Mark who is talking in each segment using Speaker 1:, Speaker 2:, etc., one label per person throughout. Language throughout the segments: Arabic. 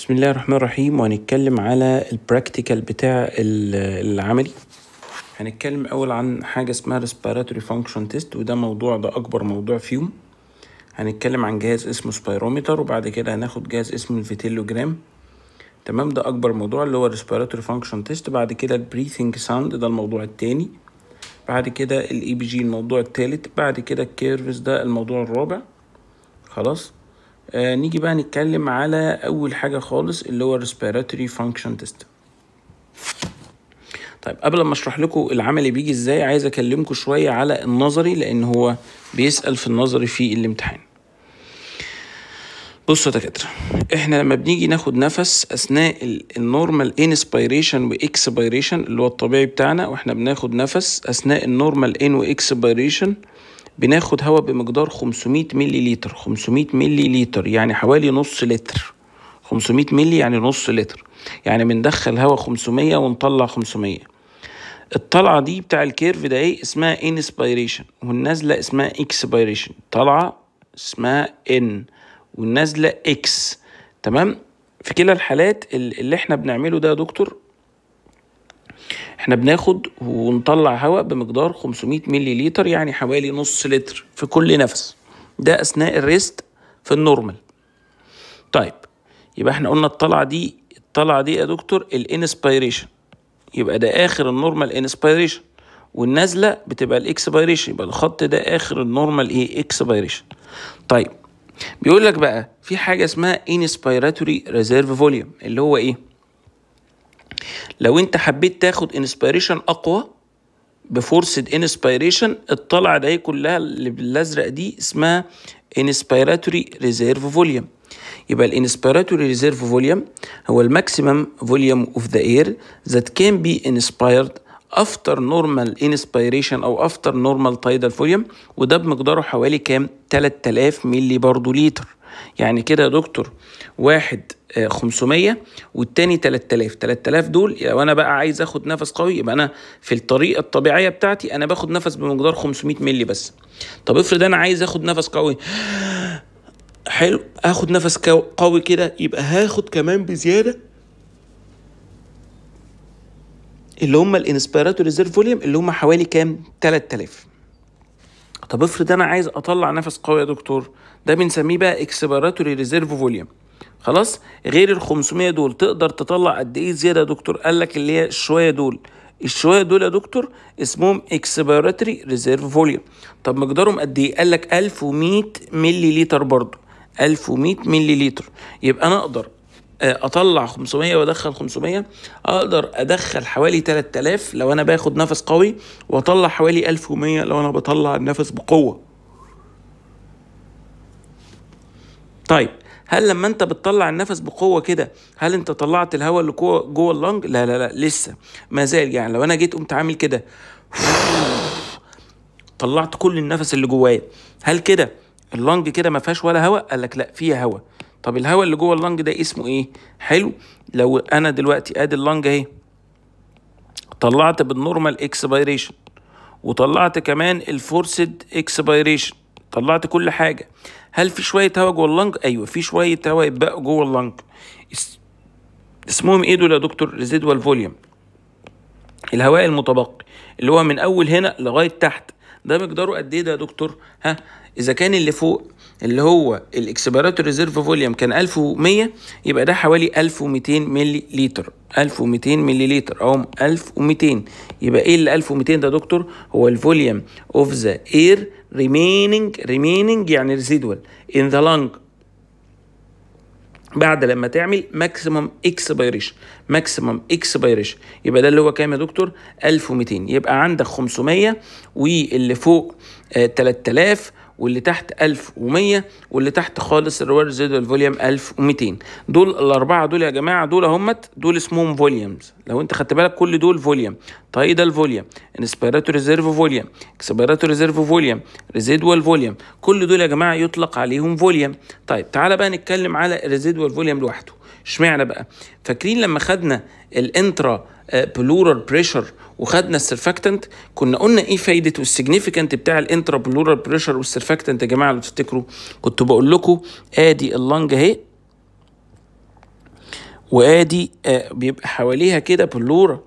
Speaker 1: بسم الله الرحمن الرحيم وهنتكلم على البراكتيكال بتاع العملي هنتكلم اول عن حاجه اسمها respiratory function test وده موضوع ده اكبر موضوع فيهم هنتكلم عن جهاز اسمه سبيرومتر وبعد كده هناخد جهاز اسمه الفيتيلوجرام تمام ده اكبر موضوع اللي هو respiratory function test بعد كده البريثنج ساوند ده الموضوع التاني بعد كده الاي بي e جي الموضوع التالت بعد كده الكيرفز ده الموضوع الرابع خلاص آه نيجي بقى نتكلم على اول حاجه خالص اللي هو respiratory function test طيب قبل ما اشرح لكم العملي بيجي ازاي عايز اكلمكم شويه على النظري لان هو بيسال في النظري في الامتحان بصوا يا دكاتره احنا لما بنيجي ناخد نفس اثناء النورمال انسبيريشن واكسبيريشن اللي هو الطبيعي بتاعنا واحنا بناخد نفس اثناء النورمال ان واكسبيريشن بناخد هواء بمقدار 500 ملي لتر 500 ملي لتر يعني حوالي نص لتر 500 ملي يعني نص لتر يعني بندخل هواء 500 ونطلع 500 الطلعة دي بتاع الكيرف ده ايه اسمها انسبيريشن والنازلة اسمها اكسبيريشن طلعة اسمها ان والنازلة اكس تمام في كلا الحالات اللي احنا بنعمله ده يا دكتور احنا بناخد ونطلع هواء بمقدار 500 ملي لتر يعني حوالي نص لتر في كل نفس ده اثناء الريست في النورمال طيب يبقى احنا قلنا الطلعه دي الطلعه دي يا دكتور الانسبيريشن يبقى ده اخر النورمال انسبيريشن والنازله بتبقى الاكسبيريشن يبقى الخط ده اخر النورمال ايه اكسبيريشن طيب بيقول لك بقى في حاجه اسمها انسبيراتوري ريزيرف فوليوم اللي هو ايه لو انت حبيت تاخد انسبيريشن اقوى بفرصة انسبيريشن الطلعة دي كلها اللي بالازرق دي اسمها انسبيراتوري ريزيرف فوليوم يبقى الانسبيراتوري ريزيرف فوليوم هو الماكسيمم فوليوم اوف ذا اير ذات كان بي انسبيرد افتر نورمال انسبيريشن او افتر نورمال تايدال فوليوم وده بمقداره حوالي كام 3000 ملي برضو لتر يعني كده يا دكتور واحد 500 آه، والتاني 3000 3000 دول لو انا بقى عايز اخد نفس قوي يبقى انا في الطريقه الطبيعيه بتاعتي انا باخد نفس بمقدار 500 مللي بس طب افرض انا عايز اخد نفس قوي حلو اخد نفس قوي كده يبقى هاخد كمان بزياده اللي هم الانسبيراتور ريزيرف فوليوم اللي هم حوالي كام 3000 طب افرض انا عايز اطلع نفس قوي يا دكتور ده بنسميه بقى اكسبيراتوري ريزيرف فوليوم خلاص غير ال 500 دول تقدر تطلع قد ايه زياده يا دكتور قال لك اللي هي الشويه دول الشويه دول يا دكتور اسمهم اكسبيراتوري ريزيرف فوليوم طب مقدارهم قد ايه قال لك 1100 ملي لتر برضه 1100 ملي لتر يبقى انا اقدر آه، اطلع 500 وادخل 500 اقدر ادخل حوالي 3000 لو انا باخد نفس قوي واطلع حوالي 1100 لو انا بطلع النفس بقوه طيب هل لما انت بتطلع النفس بقوه كده هل انت طلعت الهواء اللي جوه اللنج لا لا لا لسه ما زال يعني لو انا جيت قمت عامل كده طلعت كل النفس اللي جوايا هل كده اللنج كده ما فيهاش ولا هواء قال لك لا فيها هواء طب الهواء اللي جوه اللنج ده اسمه ايه حلو لو انا دلوقتي ادي اللنج اهي طلعت بالنورمال اكسبيريشن وطلعت كمان الفورسد اكسبيريشن طلعت كل حاجه هل في شويه هواء جوه اللنج ايوه في شويه هواء اتبقى جوه اللنج اسمهم ايه دول يا دكتور ريزيدوال فوليوم الهواء المتبقي اللي هو من اول هنا لغايه تحت ده مقداره قد ايه ده يا دكتور ها اذا كان اللي فوق اللي هو الاكسبيراتور ريزيرف فوليوم كان 1100 يبقى ده حوالي 1200 مللي لتر 1200 مللي لتر اهو 1200 يبقى ايه اللي 1200 ده يا دكتور هو الفوليوم اوف ذا اير remaining remaining يعني residual in the lung بعد لما تعمل maximum expiration maximum expiration يبقى ده اللي هو كام يا دكتور 1200 يبقى عندك 500 واللي فوق 3000 واللي تحت 1100 واللي تحت خالص اللي هو الريزيدوال فوليوم 1200 دول الاربعه دول يا جماعه دول همت دول اسمهم فوليومز لو انت خدت بالك كل دول فوليوم طيب ده الفوليوم انسبيراتور ريزيرف فوليوم اكسبيراتور ريزيرف فوليوم ريزيدوال فوليوم كل دول يا جماعه يطلق عليهم فوليوم طيب تعالى بقى نتكلم على الريزيدوال فوليوم لوحده اشمعنى بقى فاكرين لما خدنا الانترا بلورال آه, بريشر وخدنا السرفاكتنت كنا قلنا ايه فايده والسيجنيفيكانت بتاع الانترا بلورال بريشر والسرفاكتنت يا جماعه لو تفتكروا كنت بقول لكم ادي اللنج اهي وادي آه, بيبقى حواليها كده بلوره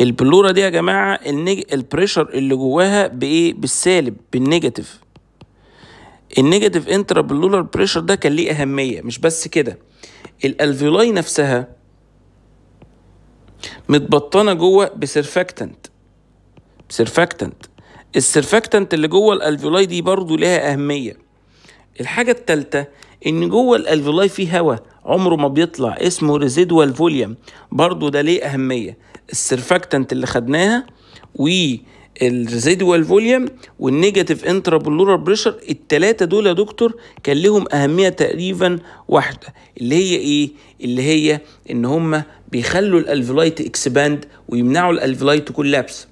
Speaker 1: البلوره دي يا جماعه النج... البريشر اللي جواها بايه بالسالب بالنيجاتيف النيجاتيف انترا بلورال بريشر ده كان ليه اهميه مش بس كده الالفيولاي نفسها متبطنه جوه بسرفاكتنت سيرفاكتنت السيرفاكتنت اللي جوه الالفيولاي دي برضو لها اهميه الحاجه الثالثه ان جوه الالفيولاي فيه هواء عمره ما بيطلع اسمه ريزيدوال فوليوم برضو ده ليه اهميه السيرفاكتنت اللي خدناها و الريزيدوال فوليوم والنيجاتيف انترا بلورال بريشر التلاتة دول يا دكتور كان لهم اهميه تقريبا واحده اللي هي ايه اللي هي ان هم بيخلوا الالفيلايت اكسباند ويمنعوا الالفيلايت كولابس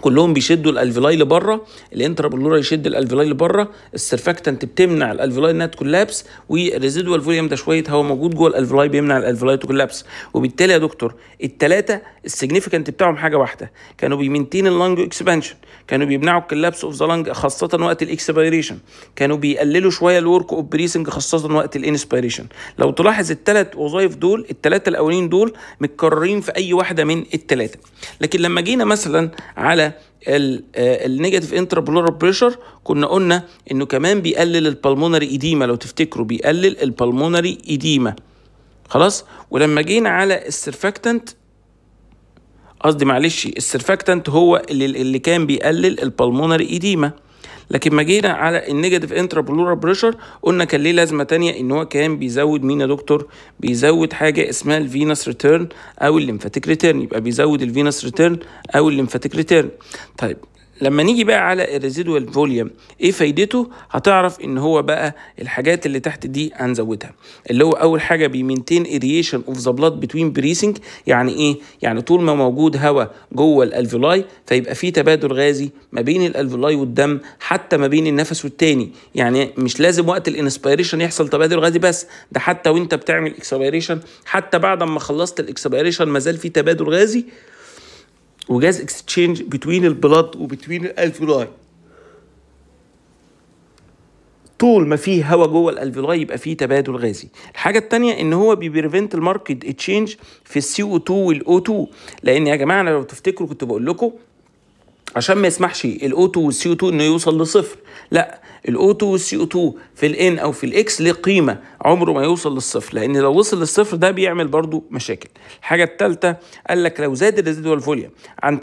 Speaker 1: كلهم بيشدوا الالفيلاي لبره الانترا بلورا يشد الالفيلاي لبره السرفاكتنت بتمنع الالفيلاي انها تكولابس والريزيدوال فوليوم ده شويه هواء موجود جوه الالفيلاي بيمنع الالفيلاي تكولابس وبالتالي يا دكتور الثلاثه السيجنيفيكانت بتاعهم حاجه واحده كانوا بيمنتين اللنج اكسبانشن كانوا بيمنعوا الكلابس اوف ذا لنج خاصه وقت الاكسبيريشن كانوا بيقللوا شويه الورك اوف بريسنج خاصه وقت الانسبيريشن لو تلاحظ الثلاث وظائف دول الثلاثه الاولين دول متكررين في اي واحده من الثلاثه لكن لما جينا مثلا على النيجاتيف انترابولار بريشر كنا قلنا انه كمان بيقلل البلمونري ايديما لو تفتكروا بيقلل البلمونري ايديما خلاص ولما جينا على السرفاكتنت قصدي معلش السرفاكتنت هو اللي, اللي كان بيقلل البلمونري ايديما لكن ما جينا على النيجاتيف انترا بلورال بريشر قلنا كان ليه لازمه تانية ان هو كان بيزود مين يا دكتور بيزود حاجه اسمها الفينس ريتيرن او الليمفاتيك ريتيرن يبقى بيزود الفينس ريتيرن او الليمفاتيك ريتيرن طيب لما نيجي بقى على الريزيدوال فوليوم ايه فايدته هتعرف ان هو بقى الحاجات اللي تحت دي هنزودها اللي هو اول حاجه بيمينتين اريشن اوف ذا بلاد بتوين بريسنج يعني ايه يعني طول ما موجود هواء جوه الالفيولاي فيبقى في تبادل غازي ما بين الالفيولاي والدم حتى ما بين النفس والتاني يعني مش لازم وقت الانسبيريشن يحصل تبادل غازي بس ده حتى وانت بتعمل اكسبيريشن حتى بعد ما خلصت الاكسبيريشن مازال في تبادل غازي وجاز اكستشينج بتوين البلاد وبتوين الالفيولاي طول ما فيه هواء جوه الالفيولاي يبقى فيه تبادل غازي الحاجه الثانيه ان هو بيبريفنت الماركت اتشينج في السي او 2 والاو 2 لان يا جماعه انا لو تفتكروا كنت بقول لكم عشان ما يسمحش الاو 2 والسي او 2 انه يوصل لصفر لا الاو2 والسي او 2 في الان او في الاكس ليه قيمه عمره ما يوصل للصفر لان لو وصل للصفر ده بيعمل برضو مشاكل الحاجه الثالثه قال لك لو زاد الريزيدوال فوليوم عن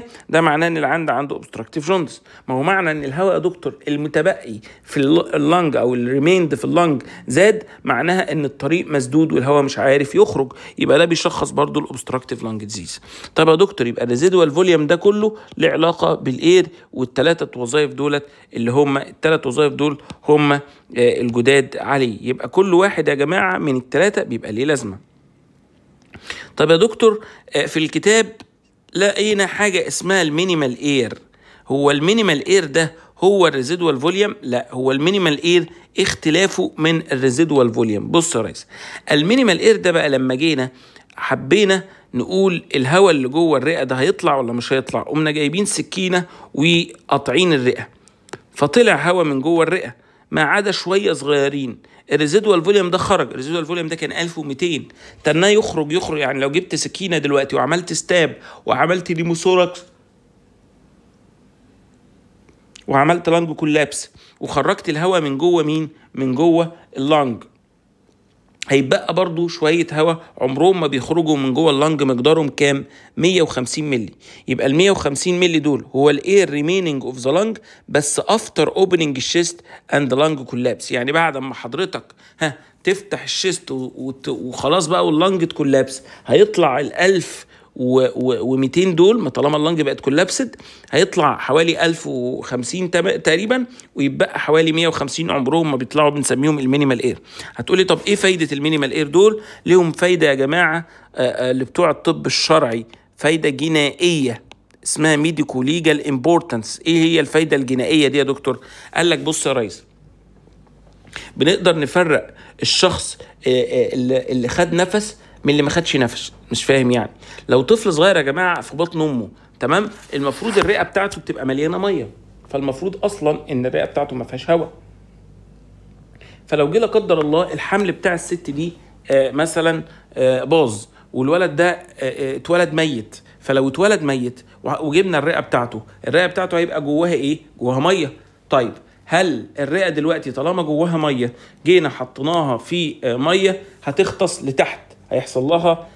Speaker 1: 30% ده معناه ان العند عنده اوبستراكتيف جوندس ما هو معنى ان الهواء يا دكتور المتبقي في اللنج او الريميند في اللنج زاد معناها ان الطريق مسدود والهواء مش عارف يخرج يبقى ده بيشخص برضو الاوبستراكتيف لنج ديزيز طب يا دكتور يبقى الريزيدوال فوليوم ده كله له علاقه بالاير والثلاثه وظائف دولت اللي هم الثلاث وظائف دول هم آه، الجداد عليه يبقى كل واحد يا جماعه من الثلاثه بيبقى ليه لازمه طب يا دكتور آه، في الكتاب لقينا حاجه اسمها المينيمال اير هو المينيمال اير ده هو الريزيدوال فوليوم لا هو المينيمال اير اختلافه من الريزيدوال فوليوم بص يا ريس المينيمال اير ده بقى لما جينا حبينا نقول الهواء اللي جوه الرئه ده هيطلع ولا مش هيطلع قمنا جايبين سكينه وقاطعين الرئه فطلع هواء من جوه الرئه ما عدا شويه صغيرين الريزيدوال فوليوم ده خرج الريزيدوال فوليوم ده كان 1200 تنى يخرج يخرج يعني لو جبت سكينه دلوقتي وعملت ستاب وعملت ليموسوركس وعملت لانج كولابس وخرجت الهواء من جوه مين من جوه اللانج هيبقى برضو شوية هواء عمرهم ما بيخرجوا من جوه اللنج مقدارهم كام 150 ملي يبقى ال 150 ملي دول هو الاير ريميننج اوف ذا لنج بس افتر اوبننج الشيست اند لنج كولابس يعني بعد ما حضرتك ها تفتح الشيست وخلاص بقى واللنج تكولابس هيطلع ال 1000 و200 دول ما طالما اللنج بقت كولابسد هيطلع حوالي 1050 تقريبا ويبقى حوالي 150 عمرهم ما بيطلعوا بنسميهم المينيمال اير هتقولي طب ايه فايده المينيمال اير دول ليهم فايده يا جماعه آه، آه، اللي بتوع الطب الشرعي فايده جنائيه اسمها ميديكو ليجال امبورتنس ايه هي الفايده الجنائيه دي يا دكتور قال لك بص يا ريس بنقدر نفرق الشخص آه، اللي خد نفس من اللي ما خدش نفس مش فاهم يعني لو طفل صغير يا جماعه في بطن امه تمام المفروض الرئه بتاعته بتبقى مليانه ميه فالمفروض اصلا ان الرئه بتاعته ما فيهاش هواء فلو جه لا قدر الله الحمل بتاع الست دي آه، مثلا آه، باظ والولد ده آه، اتولد ميت فلو اتولد ميت وجبنا الرئه بتاعته الرئه بتاعته هيبقى جواها ايه جواها ميه طيب هل الرئه دلوقتي طالما جواها ميه جينا حطيناها في ميه هتغطس لتحت هيحصل لها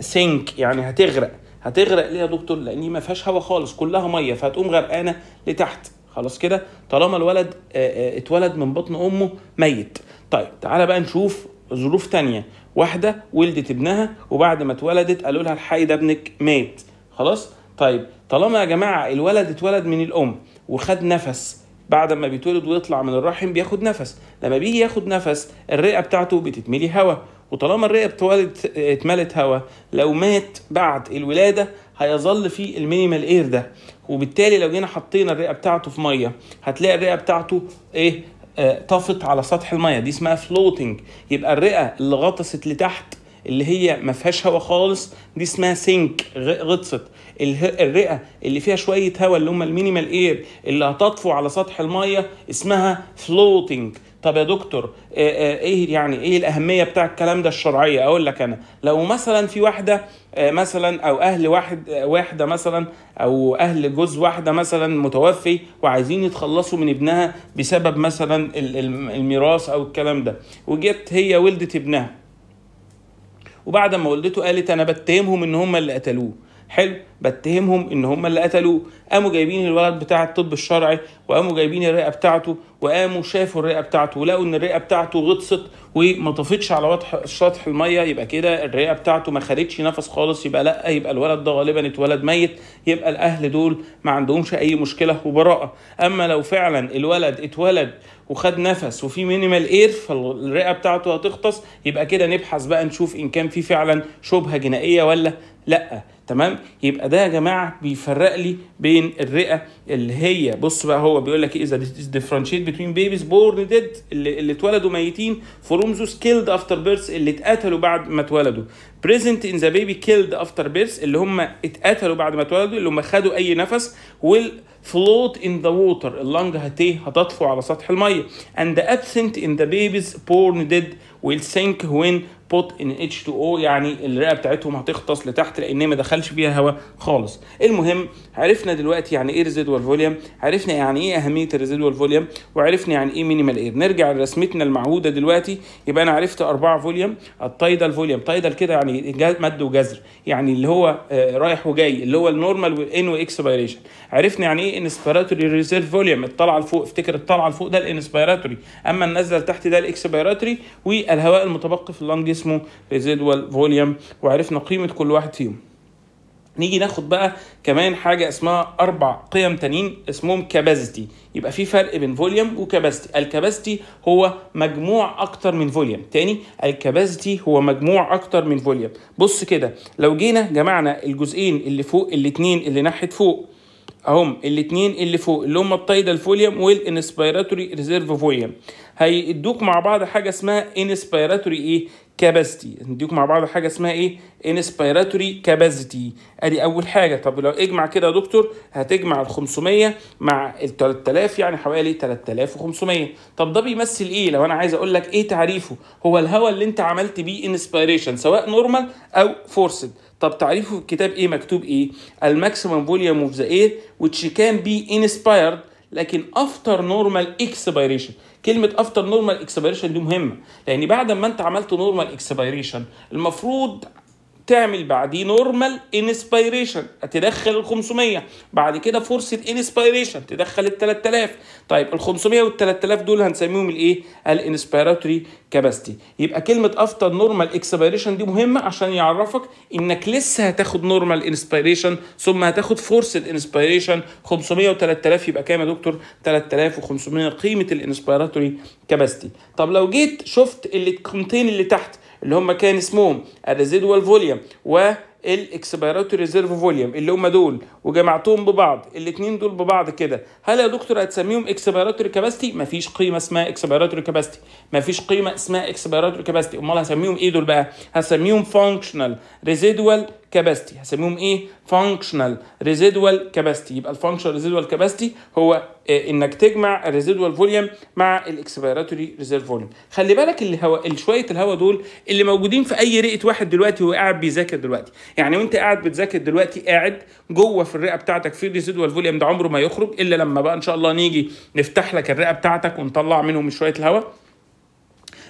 Speaker 1: سينك آه، آه، يعني هتغرق هتغرق ليه يا دكتور لان ما فيهاش هوا خالص كلها ميه فهتقوم غرقانه لتحت خلاص كده طالما الولد آه، اتولد من بطن امه ميت طيب تعالى بقى نشوف ظروف تانية واحدة ولدت ابنها وبعد ما اتولدت قالوا لها الحي ده ابنك مات خلاص طيب طالما يا جماعة الولد اتولد من الأم وخد نفس بعد ما بيتولد ويطلع من الرحم بياخد نفس لما بيجي ياخد نفس الرئة بتاعته بتتملي هواء وطالما الرئه اتولدت اتملت هواء لو مات بعد الولاده هيظل في المينيمال اير ده وبالتالي لو جينا حطينا الرئه بتاعته في ميه هتلاقي الرئه بتاعته ايه آه، طفت على سطح الميه دي اسمها فلوتنج يبقى الرئه اللي غطست لتحت اللي هي ما فيهاش هواء خالص دي اسمها سينك غطست الرئه اللي فيها شويه هواء اللي هم المينيمال اير اللي هتطفو على سطح الميه اسمها فلوتنج طب يا دكتور إيه،, إيه،, ايه يعني ايه الاهميه بتاع الكلام ده الشرعيه اقول لك انا لو مثلا في واحده إيه، مثلا او اهل واحد واحده مثلا او اهل جوز واحده مثلا متوفي وعايزين يتخلصوا من ابنها بسبب مثلا الميراث او الكلام ده وجت هي ولدت ابنها وبعد ما ولدته قالت انا بتهمهم ان هم اللي قتلوه حلو بتهمهم ان هم اللي قتلوه قاموا جايبين الولد بتاع الطب الشرعي وقاموا جايبين الرئه بتاعته وقاموا شافوا الرئه بتاعته ولقوا ان الرئه بتاعته غطست وما طفتش على وضح سطح الميه يبقى كده الرئه بتاعته ما خدتش نفس خالص يبقى لا يبقى الولد ده غالبا اتولد ميت يبقى الاهل دول ما عندهمش اي مشكله وبراءه اما لو فعلا الولد اتولد وخد نفس وفي مينيمال اير فالرئه بتاعته هتغطس يبقى كده نبحث بقى نشوف ان كان في فعلا شبهه جنائيه ولا لا تمام يبقى ده يا جماعه بيفرق لي بين الرئه اللي هي بص بقى هو بيقول لك إيه، اذا ديفرنشيت بتوين بيبيز بورن ديد اللي اتولدوا ميتين فروم ذوس كيلد افتر بيرث اللي اتقتلوا بعد ما اتولدوا بريزنت ان ذا بيبي كيلد افتر بيرث اللي هم اتقتلوا بعد ما اتولدوا اللي هم خدوا اي نفس ويل float in the water اللنج هتطفو على سطح الميه and the absent in the babies born dead will sink when بوت ان اتش 2 او يعني الرئه بتاعتهم هتغطس لتحت لان ما دخلش فيها هواء خالص المهم عرفنا دلوقتي يعني ايه ريزيدوال فوليوم عرفنا يعني ايه اهميه الريزيدوال فوليوم وعرفنا يعني ايه مينيمال اير نرجع لرسمتنا المعهوده دلوقتي يبقى انا عرفت اربعه فوليوم التايدال فوليوم تايدال كده يعني مد وجزر يعني اللي هو آه، رايح وجاي اللي هو النورمال والان واكسبيريشن عرفنا يعني ايه انسبيراتوري ريزيرف فوليوم الطلعه لفوق افتكر الطلعه لفوق ده الانسبيراتوري اما النزله لتحت ده الاكسبيراتوري والهواء المتبقي في اللنجز اسمه ريزيدوال فوليوم وعرفنا قيمه كل واحد فيهم نيجي ناخد بقى كمان حاجه اسمها اربع قيم تانيين اسمهم كاباسيتي يبقى في فرق بين فوليوم وكاباسيتي الكاباسيتي هو مجموع اكتر من فوليوم تاني الكاباسيتي هو مجموع اكتر من فوليوم بص كده لو جينا جمعنا الجزئين اللي فوق الاتنين اللي ناحيه فوق اهم الاتنين اللي فوق اللي هم الطايدة الفوليوم والانسبيراتوري ريزيرف فوليوم هيدوك مع بعض حاجة اسمها انسبيراتوري ايه كاباسيتي نديكم مع بعض حاجه اسمها ايه انسبيراتوري كاباسيتي ادي اول حاجه طب لو اجمع كده يا دكتور هتجمع ال 500 مع ال 3000 يعني حوالي 3500 طب ده بيمثل ايه لو انا عايز اقول لك ايه تعريفه هو الهواء اللي انت عملت بيه انسبيريشن سواء نورمال او فورسد طب تعريفه في الكتاب ايه مكتوب ايه الماكسيمم فوليوم اوف ذا اير which كان بي انسبايرد لكن افتر نورمال اكسبيريشن كلمه افتر نورمال اكسبيريشن دي مهمه لان بعد ما انت عملت نورمال اكسبيريشن المفروض تعمل بعديه نورمال انسبيريشن تدخل ال 500 بعد كده فرصه انسبيريشن تدخل ال 3000 طيب ال 500 وال 3000 دول هنسميهم الايه؟ الانسبيراتوري كاباستي يبقى كلمه افتر نورمال اكسبيريشن دي مهمه عشان يعرفك انك لسه هتاخد نورمال انسبيريشن ثم هتاخد فرصه انسبيريشن 500 و3000 يبقى كام يا دكتور؟ 3500 قيمه الانسبيراتوري كاباستي طب لو جيت شفت اللي الكونتين اللي تحت اللي هم كان اسمهم الريزيدوال فوليوم و الاكسبيراتوري ريزيرف فوليوم اللي هم دول وجمعتهم ببعض الاثنين دول ببعض كده هل يا دكتور هتسميهم اكسبيراتوري كاباسيتي مفيش قيمه اسمها اكسبيراتوري كاباسيتي ما فيش قيمه اسمها اكسبيراتوري كاباسيتي امال هسميهم ايه دول بقى هسميهم فانكشنال ريزيدوال كاباسيتي هسميهم ايه فانكشنال ريزيدوال كاباسيتي يبقى الفانكشنال ريزيدوال كاباسيتي هو آه، انك تجمع الريزيدوال فوليوم مع الاكسبيراتوري ريزيرف فوليوم خلي بالك هو شويه الهواء دول اللي موجودين في اي رئه واحد دلوقتي وهو قاعد بيذاكر دلوقتي يعني وانت قاعد بتذاكر دلوقتي قاعد جوه في الرئه بتاعتك في ريزيدوال فوليوم ده عمره ما يخرج الا لما بقى ان شاء الله نيجي نفتح لك الرئه بتاعتك ونطلع منهم شويه الهواء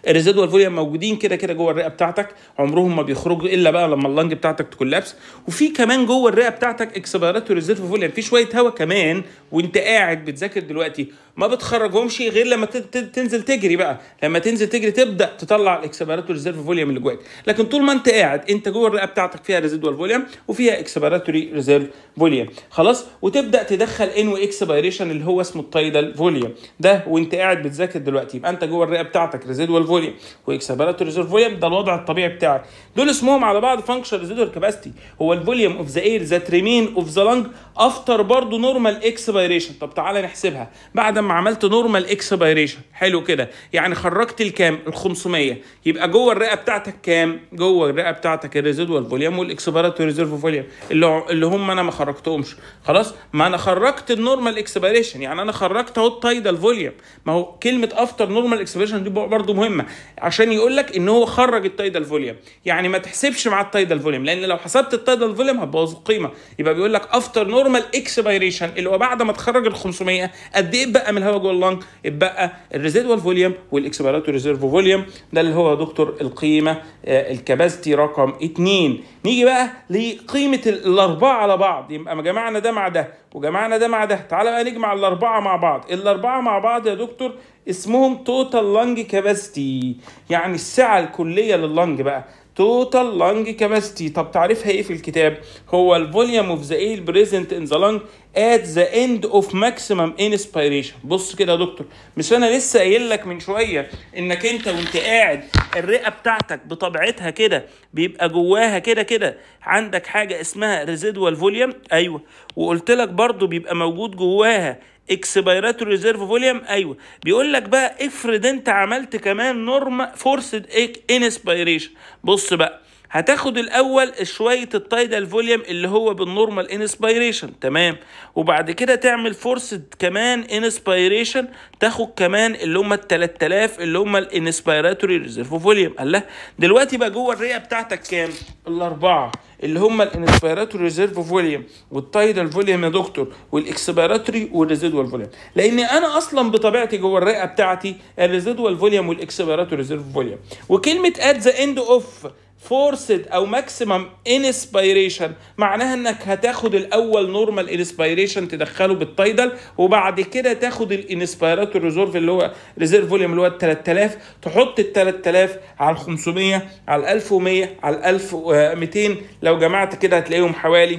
Speaker 1: الريزيد فوليوم موجودين كده كده جوه الرئه بتاعتك عمرهم ما بيخرجوا الا بقى لما اللنج بتاعتك تكولابس وفي كمان جوه الرئه بتاعتك اكسبيراتوري ريزيدوال فوليوم في شويه هواء كمان وانت قاعد بتذاكر دلوقتي ما بتخرجهمش غير لما تنزل تجري بقى لما تنزل تجري تبدا تطلع الاكسبيراتوري ريزيرف فوليوم اللي جواك لكن طول ما انت قاعد انت جوه الرئه بتاعتك فيها ريزيد فوليوم وفيها اكسبيراتوري ريزيرف فوليوم خلاص وتبدا تدخل ان واكسبيريشن اللي هو اسمه التايدال فوليوم ده وانت قاعد بتذاكر دلوقتي يبقى انت جوه الرئه بتاعتك ريزيدوال فوليوم واكسبيراتوري ريزيرف فوليوم ده الوضع الطبيعي بتاعك دول اسمهم على بعض فانكشن ريزيدوال كاباسيتي هو الفوليوم اوف ذا اير ذات ريمين اوف ذا لانج افتر برضه نورمال اكسبيريشن طب تعالى نحسبها بعد ما عملت نورمال اكسبيريشن حلو كده يعني خرجت الكام ال 500 يبقى جوه الرئه بتاعتك كام جوه الرئه بتاعتك الريزيدوال فوليوم والاكسبيراتوري ريزيرف فوليوم اللي اللي هم انا ما خرجتهمش خلاص ما انا خرجت النورمال اكسبيريشن يعني انا خرجت اهو التايدال فوليوم ما هو كلمه افتر نورمال اكسبيريشن دي برضه مهمه مهمه عشان يقول لك ان هو خرج التايدال فوليوم يعني ما تحسبش مع التايدال فوليوم لان لو حسبت التايدال فوليوم هتبوظ القيمه يبقى بيقول لك افتر نورمال اكسبيريشن اللي هو بعد ما تخرج ال 500 قد ايه اتبقى من الهواء جوه اللنج اتبقى الريزيدوال فوليوم والاكسبيراتوري ريزيرف فوليوم ده اللي هو يا دكتور القيمه آه، الكباستي رقم 2 نيجي بقى لقيمه الاربعه على بعض يبقى جمعنا ده مع ده وجمعنا ده مع ده تعالى بقى نجمع الاربعه مع بعض الاربعه مع بعض يا دكتور اسمهم توتال لانج كاباسيتي يعني السعه الكليه لللانج بقى توتال لانج كاباسيتي طب تعريفها ايه في الكتاب هو الفوليوم اوف ذا اير بريزنت ان ذا لانج ات ذا اند اوف ماكسيمم انسبيريشن بص كده يا دكتور مش انا لسه قايل لك من شويه انك انت وانت قاعد الرئه بتاعتك بطبيعتها كده بيبقى جواها كده كده عندك حاجه اسمها ريزيدوال فوليوم ايوه وقلت لك برضو بيبقى موجود جواها اكسبيراتوري ريزيرف فوليوم ايوه بيقول لك بقى افرض انت عملت كمان نورما فورسد انسبيريشن بص بقى هتاخد الاول شويه التايدال فوليوم اللي هو بالنورمال انسبيريشن تمام وبعد كده تعمل فورسد كمان انسبيريشن تاخد كمان اللي هم ال 3000 اللي هم الانسبيراتوري ريزيرف فوليوم الله دلوقتي بقى جوه الرئه بتاعتك كام الاربعه اللي هم الانسبيراتوري ريزيرف فوليوم والتايدال فوليوم يا دكتور والاكسبيراتوري والريزيدوال فوليوم لان انا اصلا بطبيعتي جوه الرئه بتاعتي الريزيدوال فوليوم والاكسبيراتوري ريزيرف فوليوم وكلمه ات ذا اند اوف فورسد او ماكسيمم انسبيريشن معناها انك هتاخد الاول نورمال انسبيريشن تدخله بالتايدل وبعد كده تاخد الانسبيراتور ريزيرف اللي هو ريزيرف فوليوم اللي هو ال 3000 تحط ال 3000 على ال 500 على ال 1100 على ال 1200 آه، لو جمعت كده هتلاقيهم حوالي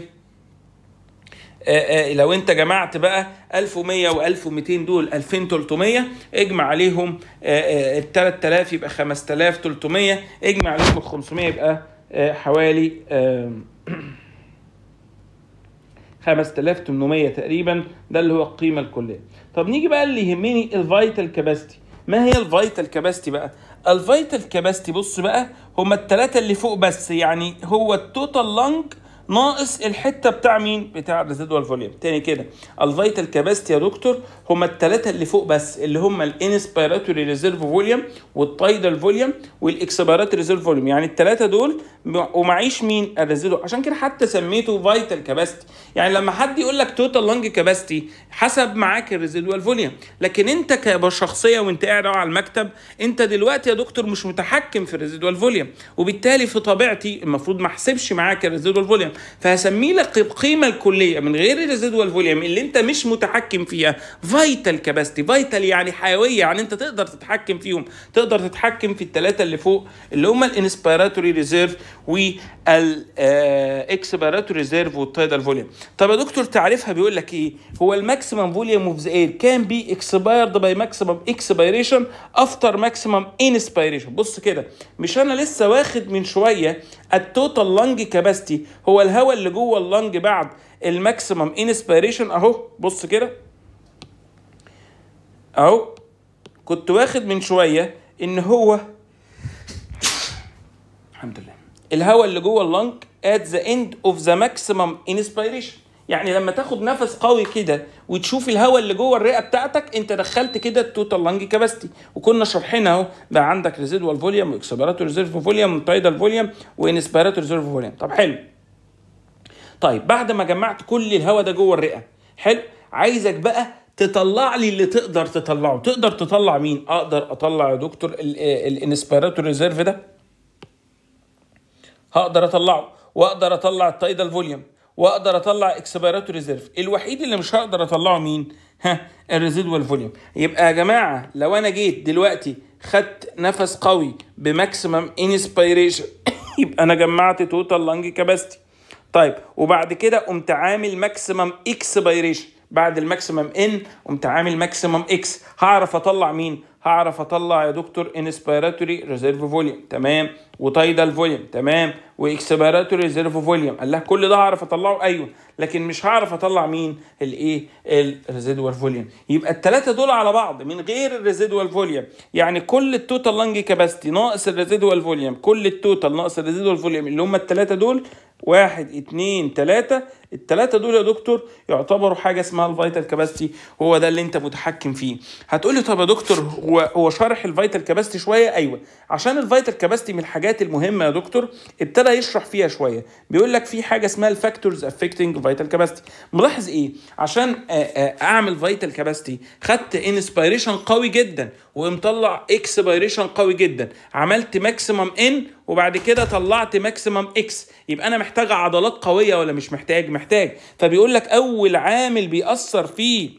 Speaker 1: آه، آه، لو انت جمعت بقى 1100 و1200 دول 2300 اجمع عليهم آه، ال 3000 يبقى 5300 اجمع عليهم ال 500 يبقى حوالي 5800 تقريبا ده اللي هو القيمه الكليه طب نيجي بقى اللي يهمني الفيتال كاباسيتي ما هي الفيتال كاباسيتي بقى الفيتال كاباسيتي بص بقى هما الثلاثه اللي فوق بس يعني هو التوتال لانج ناقص الحته بتاع مين بتاع الريزيدوال فوليوم تاني كده الفيتال كاباستي يا دكتور هما الثلاثه اللي فوق بس اللي هما الانسبيراتوري ريزيرف فوليوم والتايدال فوليوم والاكسبيراتوري ريزيرف فوليوم يعني الثلاثه دول ومعيش مين الريزيدو عشان كده حتى سميته فيتال كاباستي، يعني لما حد يقول لك توتال لانج كاباستي حسب معاك الريزيدوال فوليوم لكن انت كشخصيه وانت قاعد على المكتب انت دلوقتي يا دكتور مش متحكم في الريزيدوال فوليوم وبالتالي في طبيعتي المفروض ما احسبش معاك الريزيدوال فوليوم فهسمي لك القيمه الكليه من غير الريزيدوال فوليوم اللي انت مش متحكم فيها فايتال كاباسيتي فايتال يعني حيويه يعني انت تقدر تتحكم فيهم تقدر تتحكم في الثلاثه اللي فوق اللي هم الانسبيراتوري ريزيرف والاكسبيراتوري ريزيرف والتايدال فوليوم طب يا دكتور تعريفها بيقول لك ايه هو الماكسيمم فوليوم اوف ذا اير كان بي اكسبايرد باي ماكسيمم اكسبيريشن افتر ماكسيمم انسبيريشن بص كده مش انا لسه واخد من شويه التوتال لانج كاباستي هو الهواء اللي جوه اللانج بعد الماكسيمم انسبيريشن اهو بص كده اهو كنت واخد من شويه ان هو الحمد لله الهواء اللي جوه اللانج ات ذا اند اوف ذا ماكسيمم انسبيريشن يعني لما تاخد نفس قوي كده وتشوف الهواء اللي جوه الرئه بتاعتك انت دخلت كده التوتال لانج كاباستي وكنا شرحنا اهو بقى عندك ريزيدوال فوليوم واكسبيراتور ريزيرف فوليوم وتايدال فوليوم وانسبيراتور ريزيرف فوليوم طب حلو طيب بعد ما جمعت كل الهواء ده جوه الرئه حلو عايزك بقى تطلع لي اللي تقدر تطلعه تقدر تطلع مين اقدر اطلع يا دكتور الانسبيراتور ريزيرف ده هقدر اطلعه واقدر اطلع التايدال فوليوم واقدر اطلع اكسبيراتو ريزيرف الوحيد اللي مش هقدر اطلعه مين ها الريزيدوال فوليوم يبقى يا جماعه لو انا جيت دلوقتي خدت نفس قوي بماكسيمم انسبيريشن يبقى انا جمعت توتال لانج كاباسيتي طيب وبعد كده قمت عامل ماكسيمم اكسبيريشن بعد الماكسيمم ان قمت عامل ماكسيمم اكس هعرف اطلع مين هعرف اطلع يا دكتور انسبيراتوري ريزيرف فوليوم تمام وتايدال فوليوم تمام واكسبيراتوري ريزيرف فوليوم قال لها كل ده هعرف اطلعه ايوه لكن مش هعرف اطلع مين الايه الريزيدوال فوليوم يبقى الثلاثه دول على بعض من غير الريزيدوال فوليوم يعني كل التوتال لانج كاباسيتي ناقص الريزيدوال فوليوم كل التوتال ناقص الريزيدوال فوليوم اللي هم الثلاثه دول واحد اتنين تلاتة التلاتة دول يا دكتور يعتبروا حاجة اسمها الفيتال كاباستي هو ده اللي انت متحكم فيه هتقولي طب يا دكتور هو هو شرح الفيتال كاباستي شوية ايوه عشان الفيتال كاباستي من الحاجات المهمة يا دكتور ابتدى يشرح فيها شوية بيقول لك في حاجة اسمها الفاكتورز افكتنج فيتال كاباستي ملاحظ ايه عشان اعمل فيتال كاباستي خدت انسبيريشن قوي جدا ومطلع اكسبيريشن قوي جدا عملت ماكسيمم ان وبعد كده طلعت ماكسيمم اكس يبقى انا محتاج عضلات قويه ولا مش محتاج محتاج فبيقول لك اول عامل بيأثر فيه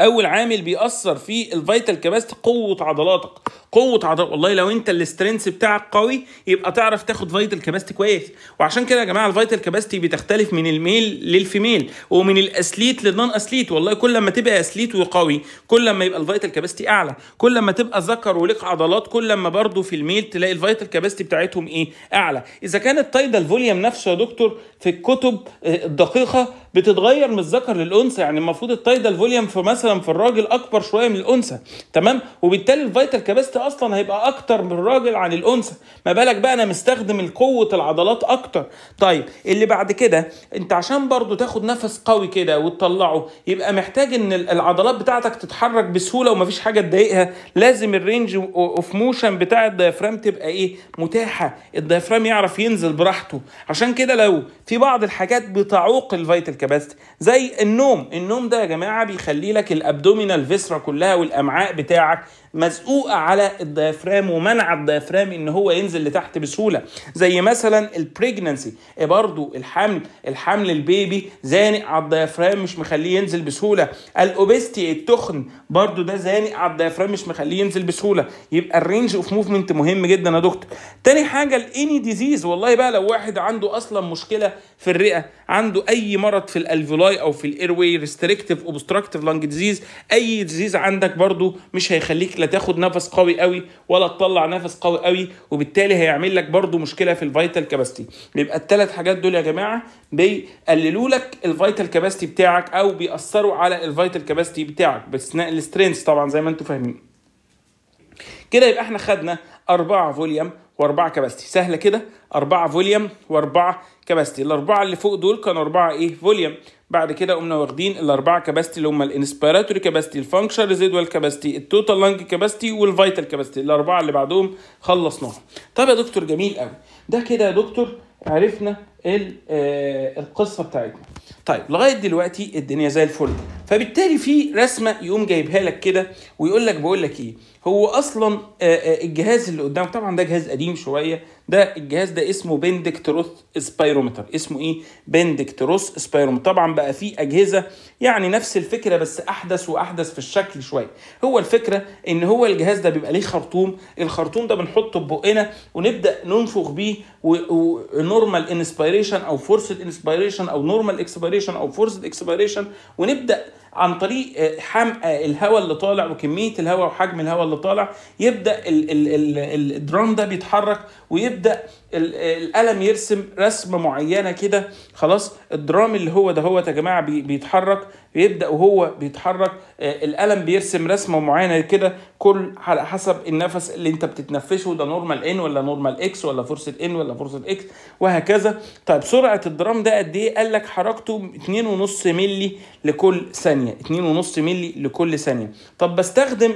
Speaker 1: اول عامل بيأثر في الفيتال كباستي قوه عضلاتك قوه عضلات والله لو انت السترينث بتاعك قوي يبقى تعرف تاخد فايتال كاباستي كويس وعشان كده يا جماعه الفايتال كاباستي بتختلف من الميل للفيميل ومن الاسليت للنون اسليت والله كل ما تبقى اسليت وقوي كل ما يبقى الفايتال كاباستي اعلى كل ما تبقى ذكر ولك عضلات كل ما برضه في الميل تلاقي الفايتال كاباستي بتاعتهم ايه اعلى اذا كان التايدال فوليوم نفسه يا دكتور في الكتب آه، الدقيقه بتتغير من الذكر للانثى يعني المفروض التايدال فوليوم في مثلا في الراجل اكبر شويه من الانثى تمام وبالتالي الفايتال كاباستي أصلا هيبقى أكتر من الراجل عن الأنثى ما بالك بقى أنا مستخدم قوة العضلات أكتر طيب اللي بعد كده أنت عشان برضو تاخد نفس قوي كده وتطلعه يبقى محتاج إن العضلات بتاعتك تتحرك بسهولة ومفيش حاجة تضايقها لازم الرينج أوف موشن بتاع الديافرام تبقى إيه متاحة الديافرام يعرف ينزل براحته عشان كده لو في بعض الحاجات بتعوق الفيتال كاباسيتي زي النوم النوم ده يا جماعة بيخلي لك الأبدومينال فيسرا كلها والأمعاء بتاعك مزقوقه على الديافرام ومنع الديافرام ان هو ينزل لتحت بسهوله زي مثلا البريجننسي إيه برضو الحمل الحمل البيبي زانق على الديافرام مش مخليه ينزل بسهوله الاوبستي التخن برضو ده زانق على الديافرام مش مخليه ينزل بسهوله يبقى الرينج اوف موفمنت مهم جدا يا دكتور تاني حاجه الاني ديزيز والله بقى لو واحد عنده اصلا مشكله في الرئه عنده اي مرض في الالفيولاي او في الاير واي ريستريكتيف اوبستراكتيف لانج ديزيز اي ديزيز عندك برضو مش هيخليك لا تاخد نفس قوي قوي ولا تطلع نفس قوي قوي وبالتالي هيعمل لك برضو مشكله في الفيتال كاباستي يبقى الثلاث حاجات دول يا جماعه بيقللوا لك الفيتال كاباستي بتاعك او بيأثروا على الفيتال كاباستي بتاعك باستثناء السترينث طبعا زي ما انتم فاهمين كده يبقى احنا خدنا أربعة فوليوم وأربعة كباستي سهلة كده أربعة فوليوم وأربعة كباستي الأربعة اللي فوق دول كانوا أربعة إيه فوليوم بعد كده قمنا واخدين الاربعه كباستي اللي هم الانسبيراتوري كباستي الفانكشن ريزيدوال كباستي التوتال لانج كباستي والفيتال كباستي الاربعه اللي بعدهم خلصناهم طب يا دكتور جميل قوي ده كده يا دكتور عرفنا آه، القصه بتاعتنا طيب لغايه دلوقتي الدنيا زي الفل فبالتالي في رسمه يقوم جايبها لك كده ويقول لك بقول لك ايه هو اصلا آه، آه، الجهاز اللي قدامك طبعا ده جهاز قديم شويه ده الجهاز ده اسمه بندكتروس سبايرومتر اسمه ايه بندكتروس سبايرومتر طبعا بقى فيه اجهزه يعني نفس الفكره بس احدث واحدث في الشكل شويه هو الفكره ان هو الجهاز ده بيبقى ليه خرطوم الخرطوم ده بنحطه في بقنا ونبدا ننفخ بيه ونورمال انسبيريشن او فورس انسبيريشن او نورمال اكسبيريشن او فورس اكسبيريشن ونبدا عن طريق آه، حمق آه، الهواء اللي طالع وكميه الهواء وحجم الهواء اللي طالع يبدا الدرام ده بيتحرك ويبدا القلم يرسم رسمه معينه كده خلاص الدرام اللي هو ده هو يا جماعه بيتحرك بيبدا وهو بيتحرك آه، القلم بيرسم رسمه معينه كده كل على حسب النفس اللي انت بتتنفسه ده نورمال ان ولا نورمال اكس ولا فرصه ان ولا فرصه اكس وهكذا طيب سرعه الدرام ده قد ايه قال لك حركته 2.5 مللي لكل ثانيه 2.5 مللي لكل ثانيه طب بستخدم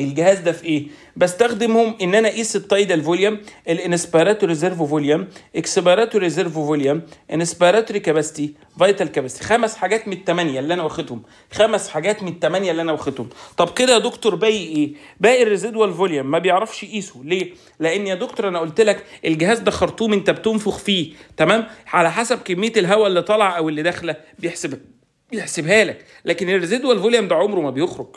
Speaker 1: الجهاز ده في ايه؟ بستخدمهم ان انا اقيس التايدال فوليوم الانسبيراتوري ريزيرف فوليوم اكسبيراتوري ريزيرف فوليوم انسبيراتوري كاباستي، فيتال كاباستي، خمس حاجات من الثمانيه اللي انا واخدهم خمس حاجات من الثمانيه اللي انا واخدهم طب كده يا دكتور باقي ايه؟ باقي الريزيدوال فوليوم ما بيعرفش يقيسه ليه؟ لان يا دكتور انا قلت لك الجهاز ده خرطوم انت بتنفخ فيه تمام؟ على حسب كميه الهواء اللي طالعه او اللي داخله بيحسب بيحسبها لك لكن الريزيدوال فوليوم ده عمره ما بيخرج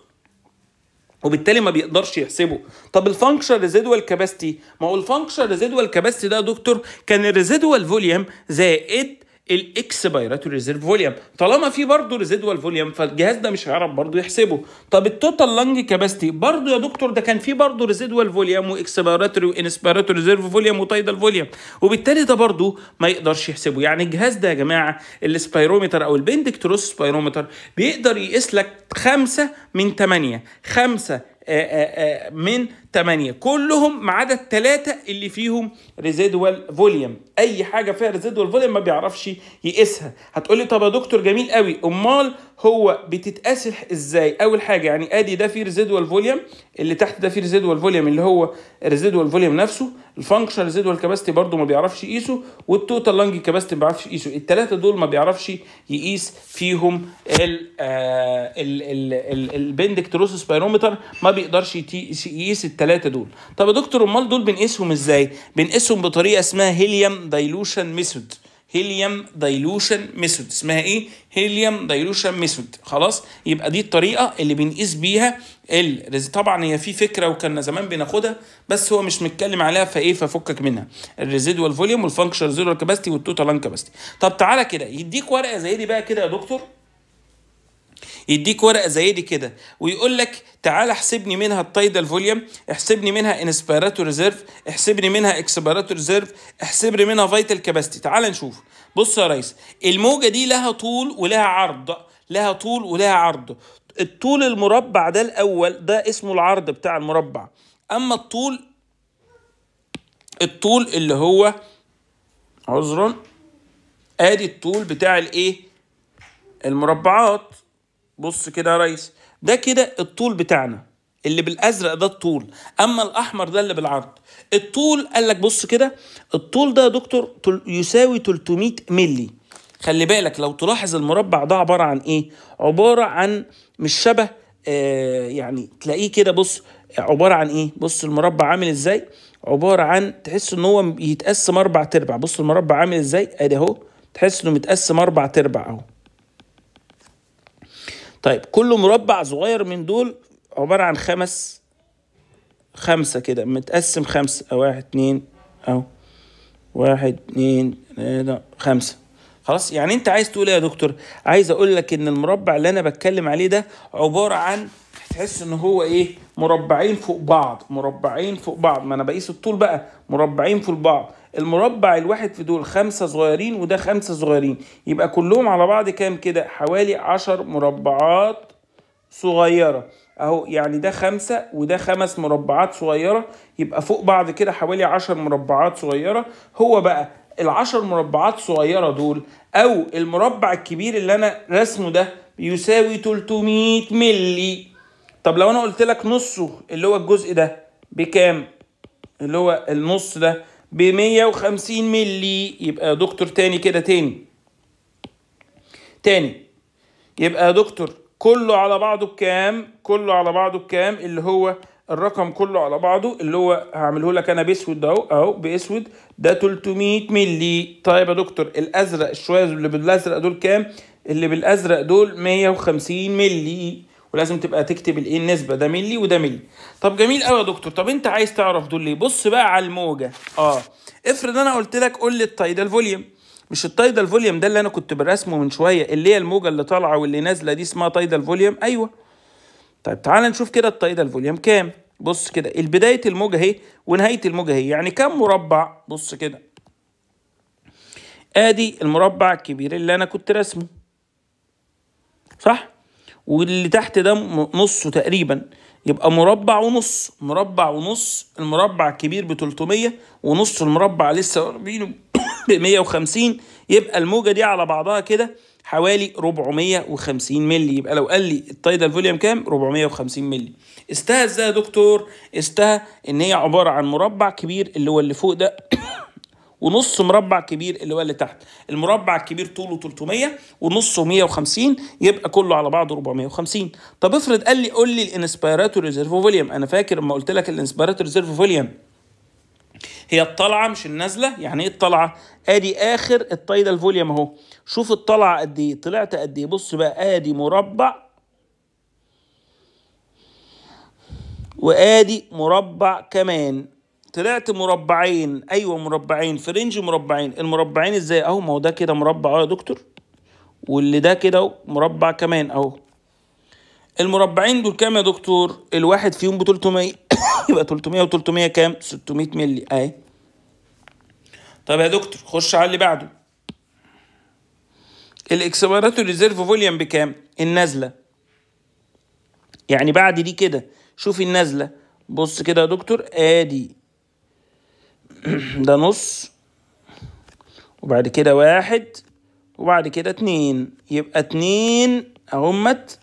Speaker 1: وبالتالي ما بيقدرش يحسبه طب الفانكشن ريزيدوال كاباسيتي ما هو الفانكشن ريزيدوال كاباسيتي ده يا دكتور كان الريزيدوال فوليوم زائد الاكسبيراتوري ريزيرف فوليوم طالما في برضه ريزيدوال فوليوم فالجهاز ده مش هيعرف برضه يحسبه طب التوتال لانج كاباسيتي برضه يا دكتور ده كان في برضه ريزيدوال فوليوم واكسبيراتوري وانسبيراتوري ريزيرف فوليوم وتايدال فوليوم وبالتالي ده برضه ما يقدرش يحسبه يعني الجهاز ده يا جماعه السبايرومتر او البندكتروس سبايرومتر بيقدر يقيس لك خمسه من ثمانيه خمسه من 8 كلهم ما عدا الثلاثه اللي فيهم ريزيدوال فوليوم اي حاجه فيها ريزيدوال فوليوم ما بيعرفش يقيسها هتقول لي طب يا دكتور جميل قوي امال هو بتتقاس ازاي اول حاجه يعني ادي ده فيه ريزيدوال فوليوم اللي تحت ده فيه ريزيدوال فوليوم اللي هو ريزيدوال فوليوم نفسه الفانكشن ريزيدوال كاباسيتي برده ما بيعرفش يقيسه والتوتال لانج كاباسيتي ما بيعرفش يقيسه الثلاثه دول ما بيعرفش يقيس فيهم ال آه، البندكتروسس ما بيقدرش يقيس التلاتة. الثلاثه دول طب يا دكتور امال دول بنقيسهم ازاي بنقيسهم بطريقه اسمها هيليوم دايلوشن ميثود هيليوم دايلوشن ميثود اسمها ايه هيليوم دايلوشن ميثود خلاص يبقى دي الطريقه اللي بنقيس بيها ال طبعا هي في فكره وكنا زمان بناخدها بس هو مش متكلم عليها فايه ففكك منها الريزيدوال فوليوم والفانكشنال زيرو كاباسيتي والتوتال كاباسيتي طب تعالى كده يديك ورقه زي دي بقى كده يا دكتور يديك ورقه زي دي كده ويقول لك تعال احسبني منها التايدال فوليوم احسبني منها انسبيراتو ريزيرف احسبني منها اكسبيراتو ريزيرف احسبني منها فايتال كاباسيتي تعال نشوف بص يا ريس الموجه دي لها طول ولها عرض لها طول ولها عرض الطول المربع ده الاول ده اسمه العرض بتاع المربع اما الطول الطول اللي هو عذرا ادي الطول بتاع الايه المربعات بص كده يا ريس ده كده الطول بتاعنا اللي بالازرق ده الطول اما الاحمر ده اللي بالعرض الطول قال لك بص كده الطول ده يا دكتور يساوي 300 مللي خلي بالك لو تلاحظ المربع ده عباره عن ايه عباره عن مش شبه آه يعني تلاقيه كده بص عباره عن ايه بص المربع عامل ازاي عباره عن تحس ان هو يتقسم اربع تربع بص المربع عامل ازاي ادي اهو تحس انه متقسم اربع تربع اهو طيب كل مربع صغير من دول عبارة عن خمس خمسة كده متقسم خمسة أو واحد اتنين أو واحد اتنين تلاتة خمسة خلاص يعني أنت عايز تقول إيه يا دكتور؟ عايز أقول لك إن المربع اللي أنا بتكلم عليه ده عبارة عن تحس ان هو ايه مربعين فوق بعض مربعين فوق بعض ما انا بقيس الطول بقى مربعين فوق بعض المربع الواحد في دول خمسة صغيرين وده خمسة صغيرين يبقى كلهم على بعض كام كده حوالي عشر مربعات صغيرة اهو يعني ده خمسة وده خمس مربعات صغيرة يبقى فوق بعض كده حوالي عشر مربعات صغيرة هو بقى العشر مربعات صغيرة دول او المربع الكبير اللي انا رسمه ده بيساوي 300 ملي طب لو انا قلت لك نصه اللي هو الجزء ده بكام اللي هو النص ده ب 150 ملي يبقى دكتور تاني كده تاني تاني يبقى دكتور كله على بعضه بكام كله على بعضه بكام اللي هو الرقم كله على بعضه اللي هو هعمله لك انا باسود اهو اهو باسود ده 300 ملي طيب يا دكتور الازرق شويه اللي بالازرق دول كام اللي بالازرق دول 150 ملي ولازم تبقى تكتب الايه النسبه ده ملي وده ملي طب جميل قوي يا دكتور طب انت عايز تعرف دول ليه بص بقى على الموجه اه افرض انا قلت لك قول لي التايدال فوليوم مش التايدال فوليوم ده اللي انا كنت برسمه من شويه اللي هي الموجه اللي طالعه واللي نازله دي اسمها تايدال فوليوم ايوه طيب تعال نشوف كده التايدال فوليوم كام بص كده البدايه الموجه اهي ونهايه الموجه اهي يعني كام مربع بص كده ادي المربع الكبير اللي انا كنت راسمه صح واللي تحت ده نصه تقريبا يبقى مربع ونص مربع ونص المربع الكبير ب 300 ونص المربع لسه واخدينه ب 150 يبقى الموجه دي على بعضها كده حوالي 450 مللي يبقى لو قال لي التايدال فوليوم كام 450 مللي استها ازاي يا دكتور استها ان هي عباره عن مربع كبير اللي هو اللي فوق ده ونص مربع كبير اللي هو اللي تحت المربع الكبير طوله 300 ونصه 150 يبقى كله على بعضه 450 طب افرض قال لي قول لي الانسبيراتور ريزيرف فوليوم انا فاكر لما قلت لك الانسبيراتور ريزيرف فوليوم هي الطلعه مش النازله يعني ايه الطلعه ادي اخر التايدال فوليوم اهو شوف الطلعه قد ايه طلعت قد ايه بص بقى ادي مربع وادي مربع كمان طلعت مربعين ايوه مربعين في رينج مربعين المربعين ازاي اهو ما هو ده كده مربع اهو يا دكتور واللي ده كده مربع كمان اهو المربعين دول كام يا دكتور الواحد فيهم ب 300 يبقى 300 و 300 كام 600 مللي اهي طب يا دكتور خش على اللي بعده الاكسبيراتوري ريزيرف فوليوم بكام النازله يعني بعد دي كده شوفي النازله بص كده يا دكتور ادي ده نص وبعد كده واحد وبعد كده اتنين يبقى اتنين اهمت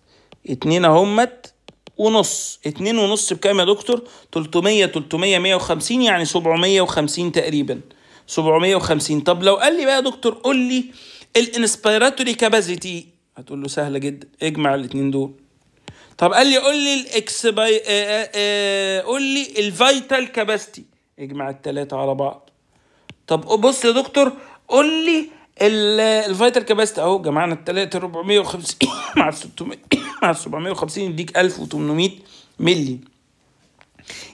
Speaker 1: اتنين اهمت ونص اتنين ونص بكام يا دكتور تلتمية تلتمية مية وخمسين يعني سبعمية وخمسين تقريبا سبعمية وخمسين طب لو قال لي بقى يا دكتور قول لي الانسبيراتوري كاباسيتي هتقول له سهلة جدا اجمع الاتنين دول طب قال لي قول لي الاكسباي آه، آه، آه، قول لي الفيتال كاباسيتي اجمع التلاتة على بعض طب بص يا دكتور قول لي الفيتال كاباسيتي اهو جمعنا التلاتة 450 مع 600 مع 750 يديك 1800 مللي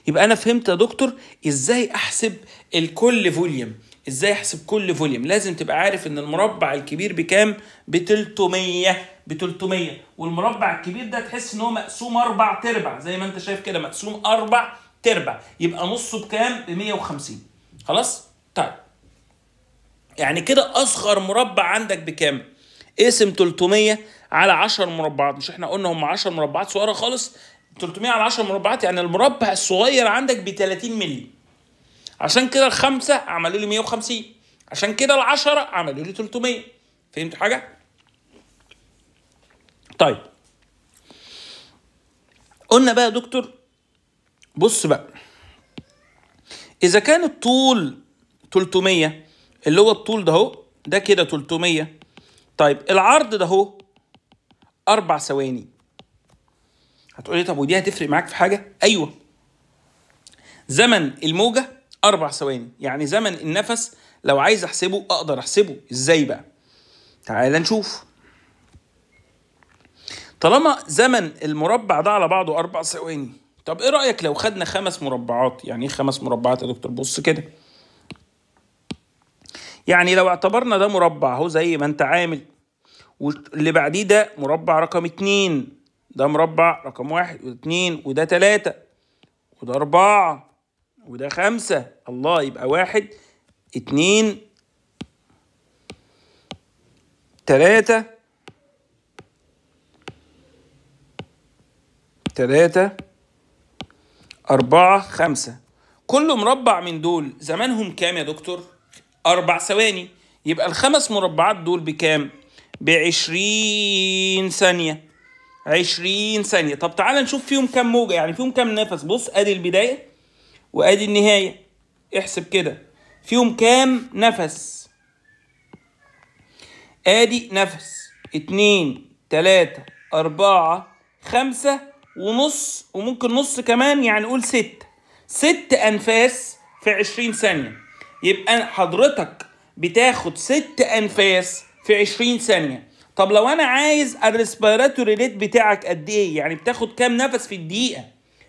Speaker 1: يبقى انا فهمت يا دكتور ازاي احسب الكل فوليوم ازاي احسب كل فوليوم لازم تبقى عارف ان المربع الكبير بكام ب 300 ب 300 والمربع الكبير ده تحس ان هو مقسوم اربع تربع زي ما انت شايف كده مقسوم اربع تربع يبقى نصه بكام ب 150 خلاص طيب يعني كده اصغر مربع عندك بكام اقسم 300 على 10 مربعات مش احنا قلنا هم 10 مربعات صغيره خالص 300 على 10 مربعات يعني المربع الصغير عندك ب 30 مللي عشان كده الخمسه عملوا لي 150 عشان كده ال 10 عملوا لي 300 فهمت حاجه طيب قلنا بقى يا دكتور بص بقى اذا كان الطول 300 اللي هو الطول ده اهو ده كده 300 طيب العرض ده اهو اربع ثواني هتقولي طب ودي هتفرق معاك في حاجه ايوه زمن الموجه اربع ثواني يعني زمن النفس لو عايز احسبه اقدر احسبه ازاي بقى تعال نشوف طالما زمن المربع ده على بعضه اربع ثواني طب ايه رايك لو خدنا خمس مربعات يعني ايه خمس مربعات يا دكتور بص كده يعني لو اعتبرنا ده مربع اهو زي ما انت عامل واللي بعديه ده مربع رقم اتنين ده مربع رقم واحد واتنين وده تلاتة وده أربعة وده خمسة الله يبقى واحد اتنين تلاتة تلاتة أربعة خمسة كل مربع من دول زمانهم كام يا دكتور؟ أربع ثواني يبقى الخمس مربعات دول بكام؟ بعشرين ثانية عشرين ثانية طب تعالى نشوف فيهم كام موجة يعني فيهم كام نفس بص أدي البداية وأدي النهاية احسب كده فيهم كام نفس أدي نفس اتنين تلاتة أربعة خمسة ونص وممكن نص كمان يعني قول ست ست انفاس في 20 ثانيه يبقى حضرتك بتاخد ست انفاس في 20 ثانيه طب لو انا عايز الريسبيراتوري ريت بتاعك قد ايه يعني بتاخد كام نفس في الدقيقه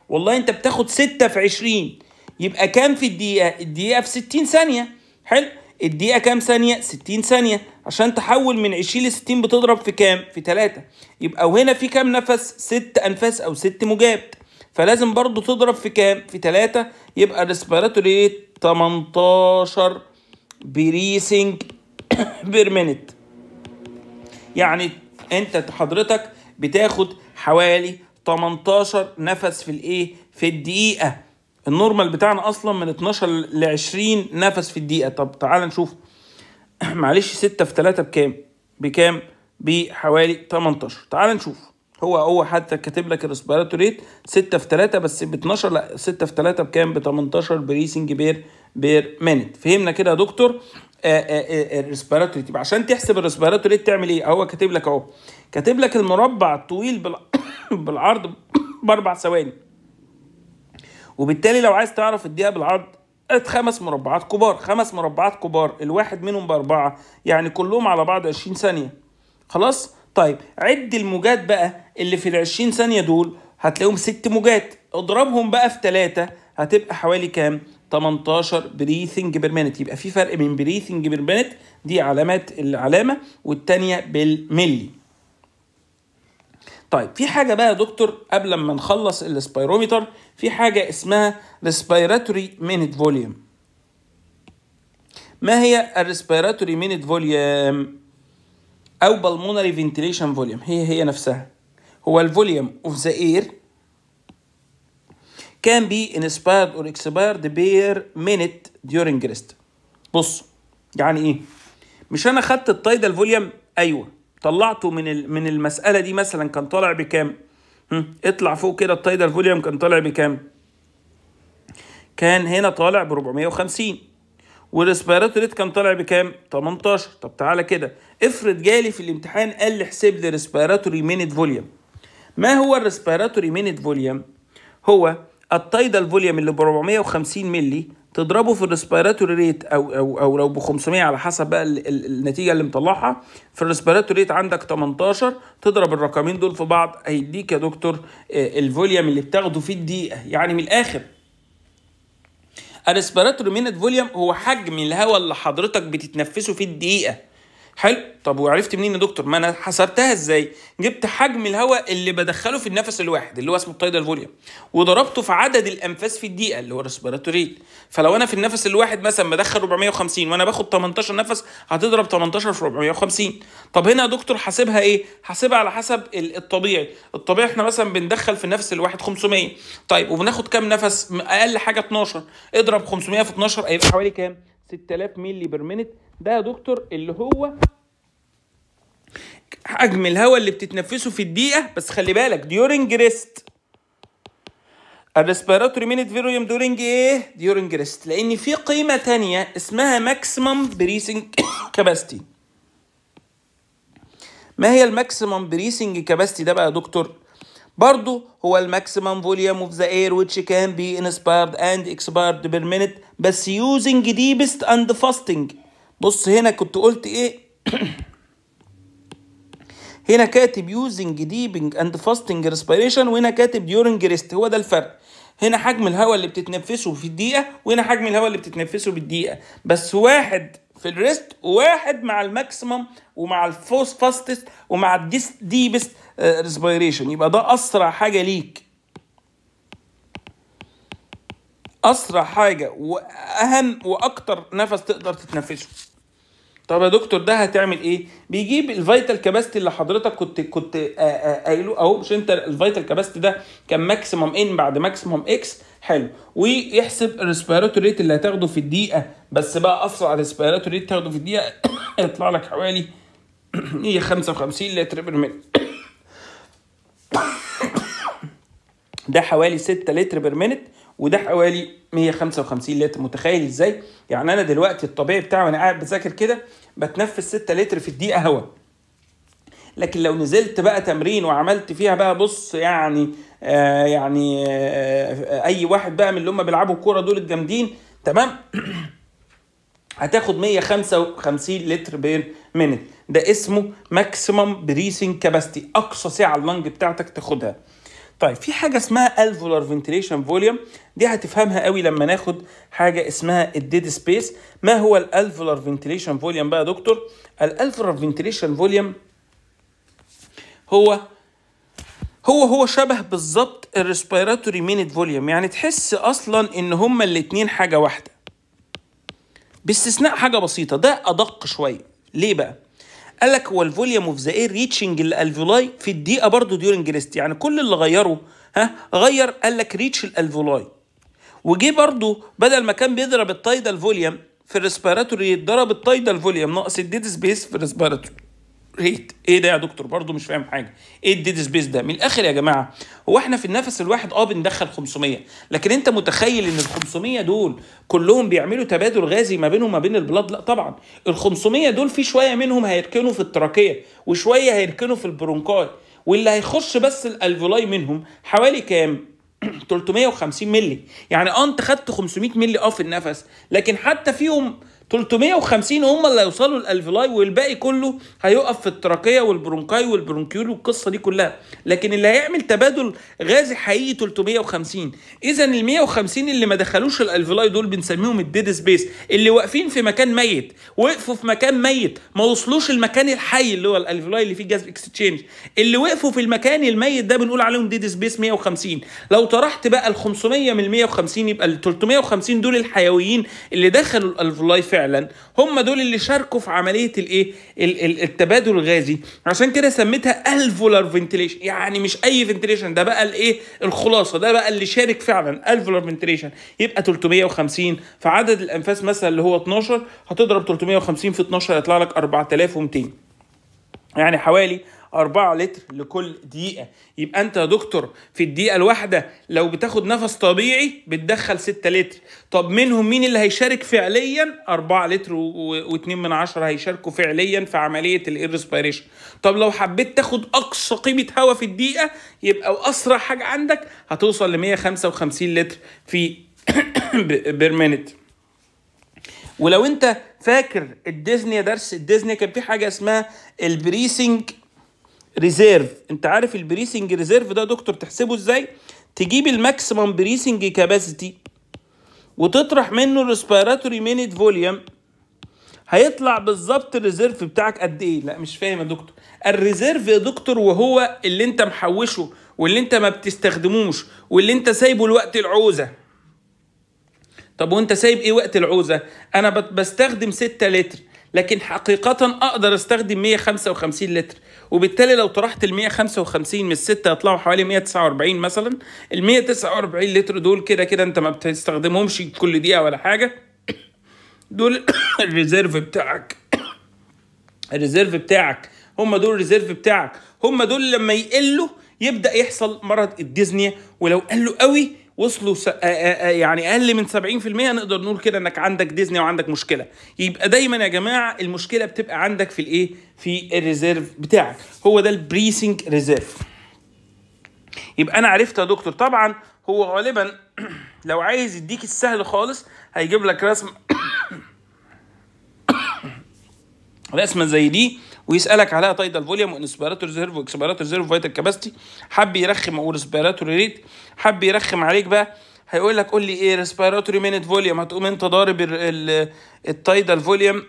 Speaker 1: والله انت بتاخد ستة في 20 يبقى كام في الدقيقه الدقيقه في 60 ثانيه حلو الدقيقة كام ثانية؟ 60 ثانية عشان تحول من 20 ل 60 بتضرب في كام؟ في 3 يبقى وهنا في كام نفس؟ 6 أنفاس أو 6 مجابات فلازم برضو تضرب في كام؟ في 3 يبقى الريسبيراتوري ريت 18 بريسنج بير منت يعني انت حضرتك بتاخد حوالي 18 نفس في الايه؟ في الدقيقة النورمال بتاعنا اصلا من 12 ل 20 نفس في الدقيقه طب تعال نشوف معلش 6 في 3 بكام بكام بحوالي 18 تعال نشوف هو هو حتى كاتب لك الريسبيراتور ريت 6 في 3 بس ب 12 لا 6 في 3 بكام ب 18 بريسنج بير بير مينت فهمنا كده يا دكتور الريسبيراتور ريت يبقى عشان تحسب الريسبيراتور ريت تعمل ايه هو كاتب لك اهو كاتب لك المربع الطويل بالعرض باربع ثواني وبالتالي لو عايز تعرف الدقيقة بالعرض هات خمس مربعات كبار خمس مربعات كبار الواحد منهم بأربعة يعني كلهم على بعض 20 ثانية خلاص طيب عد الموجات بقى اللي في ال 20 ثانية دول هتلاقيهم ست موجات اضربهم بقى في ثلاثة هتبقى حوالي كام 18 بريثنج بير مينت يبقى في فرق بين بريثنج بير مينت دي علامات العلامة والثانيه بالملي طيب في حاجه بقى يا دكتور قبل ما نخلص السبيروميتر في حاجه اسمها ريسبيراتوري مينيت فوليوم ما هي الريسبيراتوري مينيت فوليوم او بالمونري فنتيليشن فوليوم هي هي نفسها هو الفوليوم اوف ذا اير كان بي انسبايرد اور اكسبايرد بير مينيت ديورنج ريست بص يعني ايه مش انا خدت التايدال فوليوم ايوه طلعته من من المساله دي مثلا كان طالع بكام اطلع فوق كده التايدال فوليوم كان طالع بكام كان هنا طالع ب 450 والريسبيراتوريت ريت كان طالع بكام 18 طب تعالى كده افرض جالي في الامتحان قال لي احسب لي ريسبيراتوري مينيت فوليوم ما هو الريسبيراتوري مينيت فوليوم هو التايدال فوليوم اللي ب 450 مللي تضربه في الريسبيراتوري ريت او او او لو ب 500 على حسب بقى النتيجه اللي مطلعها في الريسبيراتوري ريت عندك 18 تضرب الرقمين دول في بعض هيديك يا دكتور آه، الفوليوم اللي بتاخده في الدقيقه يعني من الاخر الريسبيراتوري مينت فوليوم هو حجم الهواء اللي حضرتك بتتنفسه في الدقيقه حلو طب وعرفت منين يا دكتور ما انا حسبتها ازاي جبت حجم الهواء اللي بدخله في النفس الواحد اللي هو اسمه التايدال فوليوم وضربته في عدد الانفاس في الدقيقه اللي هو الريسبيراتوري فلو انا في النفس الواحد مثلا بدخل 450 وانا باخد 18 نفس هتضرب 18 في 450 طب هنا يا دكتور حاسبها ايه حاسبها على حسب الطبيعي الطبيعي احنا مثلا بندخل في النفس الواحد 500 طيب وبناخد كام نفس اقل حاجه 12 اضرب 500 في 12 هيبقى حوالي كام 6000 مللي بير مينت ده يا دكتور اللي هو حجم الهواء اللي بتتنفسه في الدقيقه بس خلي بالك ديورنج ريست الريسبيراتوري مينيت فيريوم دورنج ايه ديورنج ريست لان في قيمه تانية اسمها ماكسيمم بريسنج كاباستي ما هي الماكسيمم بريسنج كاباستي ده بقى يا دكتور برضه هو الماكسيمم فوليوم اوف ذا اير ويتش كان بي inspired اند expired بير minute بس يوزنج ديبست اند فاستنج بص هنا كنت قلت ايه هنا كاتب يوزنج ديبنج اند فاستنج ريسبيريشن وهنا كاتب ديورنج ريست هو ده الفرق هنا حجم الهواء اللي بتتنفسه في الدقيقه وهنا حجم الهواء اللي بتتنفسه بالدقيقه بس واحد في الريست وواحد مع الماكسيمم ومع الفوس فاستست ومع الديس ديبست ريسبيريشن يبقى ده اسرع حاجه ليك اسرع حاجه واهم واكتر نفس تقدر تتنفسه طب يا دكتور ده هتعمل ايه؟ بيجيب الفيتال كاباستي اللي حضرتك كنت كنت آه، آه، قايله اهو مش انت الفيتال كاباستي ده كان ماكسيموم ان بعد ماكسيموم اكس حلو ويحسب الريسبيراتوري ريت اللي هتاخده في الدقيقه بس بقى اسرع ريسبيراتوري ريت تاخده في الدقيقه يطلع لك حوالي 155 55 لتر بير مينت ده حوالي 6 لتر بير مينت وده حوالي 155 لتر متخيل ازاي يعني انا دلوقتي الطبيعي بتاعي وانا قاعد بذاكر كده بتنفس 6 لتر في الدقيقه هوا لكن لو نزلت بقى تمرين وعملت فيها بقى بص يعني آه يعني آه اي واحد بقى من اللي هم بيلعبوا الكوره دول الجامدين تمام هتاخد 155 لتر بير منت ده اسمه ماكسيمم بريسنج كاباستي اقصى سعه اللنج بتاعتك تاخدها طيب في حاجه اسمها الفولار فنتليشن فوليوم دي هتفهمها قوي لما ناخد حاجه اسمها الديد سبيس ما هو الالفولار فنتليشن فوليوم بقى يا دكتور الالفولار فنتليشن فوليوم هو هو هو شبه بالظبط الريسبيراتوري مينيت فوليوم يعني تحس اصلا ان هما الاتنين حاجه واحده باستثناء حاجه بسيطه ده ادق شويه ليه بقى قال لك هو الفوليوم اوف ذا اير ريتشنج الالفولاي في الدقيقه برضه ديورنج ريست يعني كل اللي غيره ها غير قال لك ريتش الالفولاي وجي برضه بدل ما كان بيضرب التايدال فوليوم في الريسبيراتوري ضرب التايدال فوليوم ناقص الديد سبيس في الريسبيراتوري ريت ايه ده يا دكتور برضه مش فاهم حاجه ايه الديد سبيس ده من الاخر يا جماعه هو احنا في النفس الواحد اه بندخل 500 لكن انت متخيل ان ال 500 دول كلهم بيعملوا تبادل غازي ما بينهم وما بين البلاد لا طبعا ال 500 دول في شويه منهم هيركنوا في التراكيه وشويه هيركنوا في البرونكاي واللي هيخش بس الالفولاي منهم حوالي كام 350 مللي يعني اه انت خدت 500 مللي اه في النفس لكن حتى فيهم 350 هم اللي هيوصلوا الالفيلاي والباقي كله هيقف في التراكيه والبرونكاي والبرونكيول والقصه دي كلها لكن اللي هيعمل تبادل غازي حقيقي 350 اذا ال 150 اللي ما دخلوش الالفيلاي دول بنسميهم الديد سبيس اللي واقفين في مكان ميت وقفوا في مكان ميت ما وصلوش المكان الحي اللي هو الالفيلاي اللي فيه جاز اكستشينج اللي وقفوا في المكان الميت ده بنقول عليهم ديد سبيس 150 لو طرحت بقى ال 500 من ال 150 يبقى ال 350 دول الحيويين اللي دخلوا الالفيلاي فعلا فعلا هم دول اللي شاركوا في عمليه الايه التبادل الغازي عشان كده سميتها الفولار فنتيليشن يعني مش اي فنتيليشن ده بقى الايه الخلاصه ده بقى اللي شارك فعلا الفولار فنتيليشن يبقى 350 فعدد الانفاس مثلا اللي هو 12 هتضرب 350 في 12 هيطلع لك 4200 يعني حوالي 4 لتر لكل دقيقه يبقى انت يا دكتور في الدقيقه الواحده لو بتاخد نفس طبيعي بتدخل 6 لتر طب منهم مين اللي هيشارك فعليا 4 لتر و2 من عشرة هيشاركوا فعليا في عمليه الايرسبيريشن طب لو حبيت تاخد اقصى قيمه هواء في الدقيقه يبقى واسرع حاجه عندك هتوصل ل 155 لتر في بير مينت ولو انت فاكر الديزني درس الديزني كان في حاجه اسمها البريسنج ريزيرف انت عارف البريسنج ريزيرف ده دكتور تحسبه ازاي تجيب الماكسيمم بريسنج كاباسيتي وتطرح منه الريسبيراتوري مينيت فوليوم هيطلع بالظبط الريزيرف بتاعك قد ايه لا مش فاهم يا دكتور الريزيرف يا دكتور وهو اللي انت محوشه واللي انت ما بتستخدموش واللي انت سايبه لوقت العوزه طب وانت سايب ايه وقت العوزه انا بستخدم 6 لتر لكن حقيقة أقدر أستخدم 155 لتر وبالتالي لو طرحت ال 155 من الستة هيطلعوا حوالي 149 مثلا ال 149 لتر دول كده كده أنت ما بتستخدمهمش كل دقيقة ولا حاجة دول الريزيرف بتاعك الريزيرف بتاعك هم دول الريزيرف بتاعك هم دول لما يقلوا يبدا يحصل مرض الديزنيا ولو قلوا قوي وصلوا يعني اقل من 70% نقدر نقول كده انك عندك ديزني وعندك مشكله يبقى دايما يا جماعه المشكله بتبقى عندك في الايه في الريزيرف بتاعك هو ده البريسنج ريزيرف يبقى انا عرفت يا دكتور طبعا هو غالبا لو عايز يديك السهل خالص هيجيب لك رسم رسمه زي دي ويسالك عليها تايدال فوليوم وانسبيراتور ريزيرف واكسبيراتور ريزيرف فايتال كاباسيتي حب يرخم او ريسبيراتوري ريت حب يرخم عليك بقى هيقول لك قول لي ايه ريسبيراتوري مينت فوليوم هتقوم انت ضارب التايدال فوليوم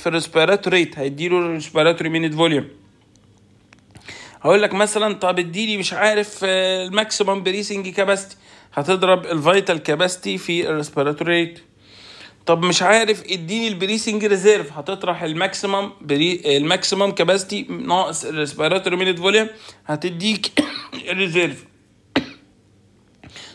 Speaker 1: في الريسبيراتوري ريت هيديله ريسبيراتوري مينت فوليوم هقول لك مثلا طب اديني مش عارف آه، الماكسيمم بريسنج كاباسيتي هتضرب الفيتال كاباسيتي في الريسبيراتوري ريت طب مش عارف اديني البريسنج ريزيرف هتطرح الماكسيمم بري... الماكسيمم كاباسيتي ناقص الريسبيراتوري مينيت فوليوم هتديك الريزيرف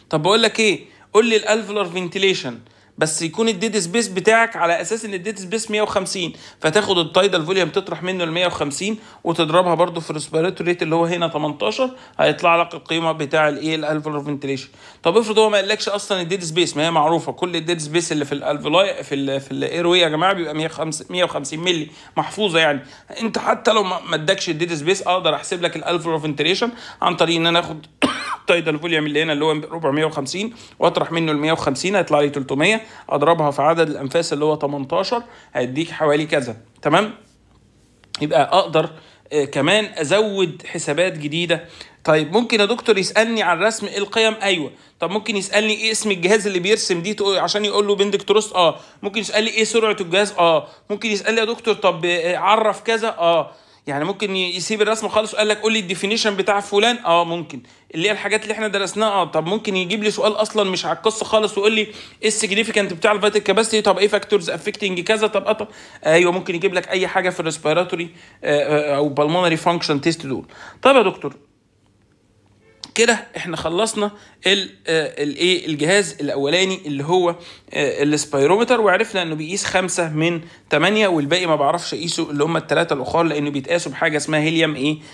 Speaker 1: طب بقول لك ايه قول لي الالفولار فنتيليشن بس يكون الديد سبيس بتاعك على اساس ان الديد سبيس 150 فتاخد التايدال فوليوم تطرح منه ال 150 وتضربها برده في الريسبيراتوري ريت اللي هو هنا 18 هيطلع لك القيمه بتاع الايه الالفولار فنتليشن طب افرض هو ما قالكش اصلا الديد سبيس ما هي معروفه كل الديد سبيس اللي في الالفولاي في الـ في الاير يا جماعه بيبقى 150 مللي محفوظه يعني انت حتى لو ما ادكش الديد سبيس اقدر احسب لك الالفولار فنتليشن عن طريق ان انا اخد التايدال فوليوم اللي هنا اللي هو 450 واطرح منه ال 150 هيطلع لي 300 اضربها في عدد الانفاس اللي هو 18 هيديك حوالي كذا تمام يبقى اقدر آه كمان ازود حسابات جديده طيب ممكن يا دكتور يسالني عن رسم القيم ايوه طب ممكن يسالني ايه اسم الجهاز اللي بيرسم دي عشان يقول له بندك تروست اه ممكن يسالني ايه سرعه الجهاز اه ممكن يسالني يا دكتور طب آه، عرف كذا اه يعني ممكن يسيب الرسم خالص وقال لك قول لي الديفينيشن بتاع فلان اه ممكن اللي هي الحاجات اللي احنا درسناها اه طب ممكن يجيب لي سؤال اصلا مش على القصه خالص ويقول لي ايه السيجنيفيكانت بتاع الفيتال كاباسيتي طب ايه فاكتورز افكتنج كذا طب آه، طب ايوه ممكن يجيب لك اي حاجه في الريسبيراتوري آه، آه، او بالمونري فانكشن تيست دول طب يا دكتور كده احنا خلصنا الايه آه، الجهاز الاولاني اللي هو آه، السبايرومتر وعرفنا انه بيقيس خمسة من 8 والباقي ما بعرفش اقيسه اللي هم الثلاثه الاخر لانه بيتقاسوا بحاجه اسمها هيليوم ايه